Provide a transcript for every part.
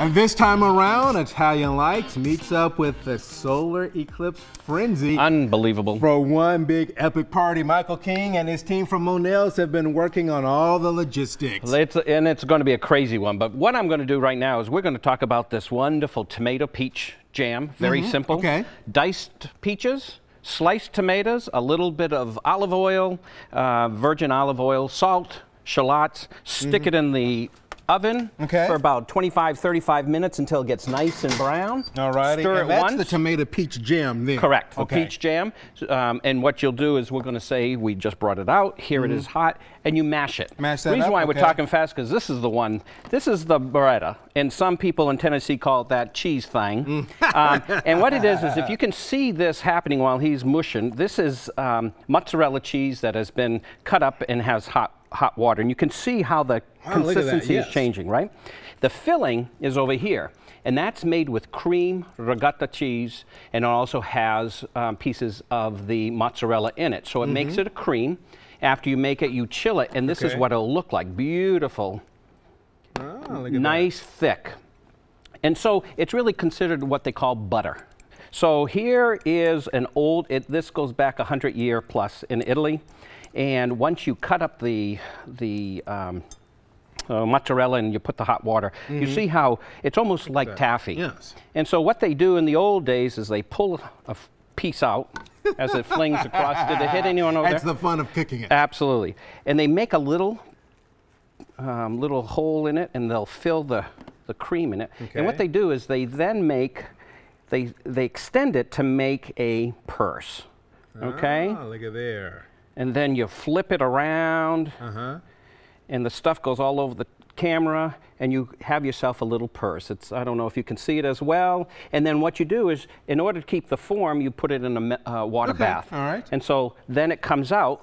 And this time around, Italian Lights meets up with the Solar Eclipse Frenzy. Unbelievable. For one big epic party, Michael King and his team from Monells have been working on all the logistics. It's, and it's going to be a crazy one, but what I'm going to do right now is we're going to talk about this wonderful tomato peach jam. Very mm -hmm. simple. Okay. Diced peaches, sliced tomatoes, a little bit of olive oil, uh, virgin olive oil, salt, shallots, stick mm -hmm. it in the oven okay. for about 25, 35 minutes until it gets nice and brown. All righty. Stir and it that's once. the tomato peach jam then. Correct, the okay. peach jam. Um, and what you'll do is we're going to say we just brought it out, here mm -hmm. it mm-hmm. is hot, and you mash it. Mash that The reason up? why okay. we're talking fast because this is the one, this is the beretta, and some people in Tennessee call it that cheese thing. Mm. um, and what it is, is if you can see this happening while he's mushing, this is um, mozzarella cheese that has been cut up and has hot hot water. And you can see how the consistency yes. is changing, right? The filling is over here, and that's made with cream, regatta cheese, and it also has um, pieces of the mozzarella in it. So it mm -hmm. makes mm-hmm. it a cream. After you make it, you chill it, and this okay. is what it'll look like. Beautiful, oh, nice, that. thick. And so it's really considered what they call butter. So here is an old, it, this goes back 100 year plus in Italy. And once you cut up the, the um, uh, mozzarella and you put the hot water. Mm -hmm. You mm-hmm. see how it's almost like taffy. Yes. And so what they do in the old days is they pull a piece out as it flings across. Did it hit anyone over That's there? That's the fun of kicking it. Absolutely. And they make a little um, little hole in it and they'll fill the, the cream in it. Okay. And what they do is they then make they they extend it to make a purse. Okay? Ah, look at there and then you flip it around, uh -huh. and the stuff goes all over the camera, and you have yourself a little purse. It's I don't know if you can see it as well. And then what you do is, in order to keep the form, you put it in a uh, water okay. bath. All right. And so then it comes out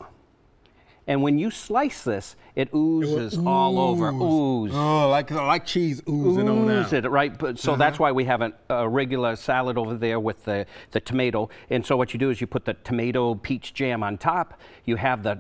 and when you slice this, it oozes it ooze. all over. Ooze. Oh, like like cheese oozing ooze on out. it, right? But, so uh -huh. that's why we have a, a regular salad over there with the, the tomato. And so what you do is you put the tomato peach jam on top. You have the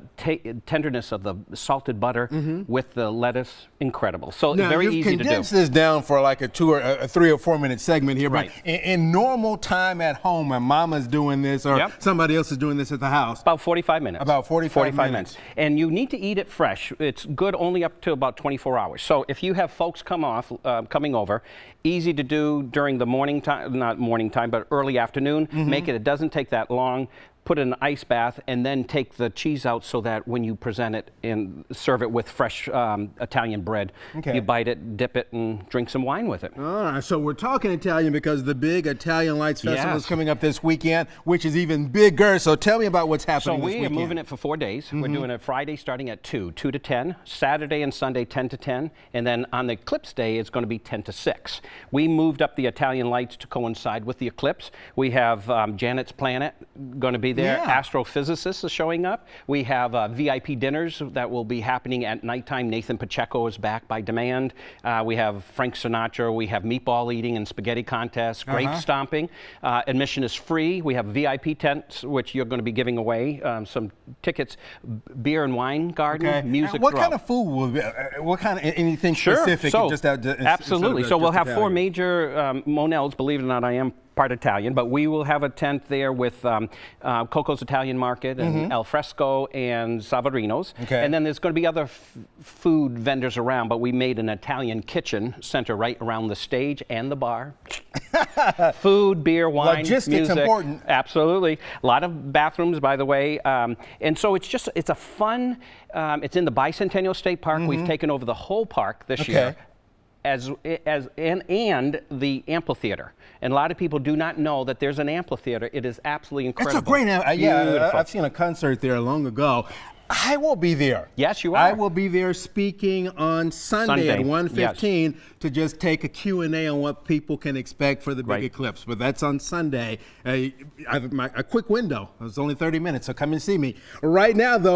tenderness of the salted butter mm -hmm. with the lettuce. Incredible. So now, very easy to do. you've condensed this down for like a two or a three or four minute segment here. Right. In, in, normal time at home, my mama's doing this or yep. somebody else is doing this at the house. About 45 minutes. About 45, 45 minutes. minutes and you need to eat it fresh. It's good only up to about 24 hours. So if you have folks come off, uh, coming over, easy to do during the morning time, not morning time, but early afternoon. Mm -hmm. Make it, it doesn't take that long put in an ice bath, and then take the cheese out so that when you present it and serve it with fresh um, Italian bread, okay. you bite it, dip it, and drink some wine with it. All right, so we're talking Italian because the big Italian Lights Festival yes. is coming up this weekend, which is even bigger. So tell me about what's happening. So we are moving it for four days. Mm -hmm. We're mm-hmm. doing it Friday starting at two, two to ten, Saturday and Sunday ten to ten, and then on the eclipse day it's going to be ten to six. We moved up the Italian Lights to coincide with the eclipse. We have um, Janet's Planet going to be there. Yeah. Astrophysicists are showing up. We have uh, VIP dinners that will be happening at nighttime. Nathan Pacheco is back by demand. Uh, we have Frank Sinatra. We have meatball eating and spaghetti contests, grape uh-huh. uh -huh. stomping. admission is free. We have VIP tents, which you're going to be giving away um, some tickets, beer and wine garden, okay. music. And what throw. kind of food will be, uh, uh, what kind of anything sure. specific? So, just, absolutely. Sort of so we'll have four major um, Believe it or not, I am part Italian, but we will have a tent there with um, uh, Coco's Italian Market and mm -hmm. El Fresco and Savarino's. Okay. And then there's going to be other food vendors around, but we made an Italian kitchen center right around the stage and the bar. food, beer, wine, Logistics music. important. Absolutely. A lot of bathrooms, by the way. Um, and so it's just, it's a fun, um, it's in the Bicentennial State Park. Mm -hmm. We've mm-hmm. taken over the whole park this okay. year as, as and, and, the amphitheater. And a lot of people do not know that there's an amphitheater. It is absolutely incredible. It's a great, amphitheater. yeah, I've seen a concert there long ago. I will be there. Yes, you are. I will be there speaking on Sunday, Sunday. at 1.15 yes. to just take a Q&A on what people can expect for the big right. eclipse. But that's on Sunday. my, a quick window. It's only 30 minutes, so come and see me. Right now, though.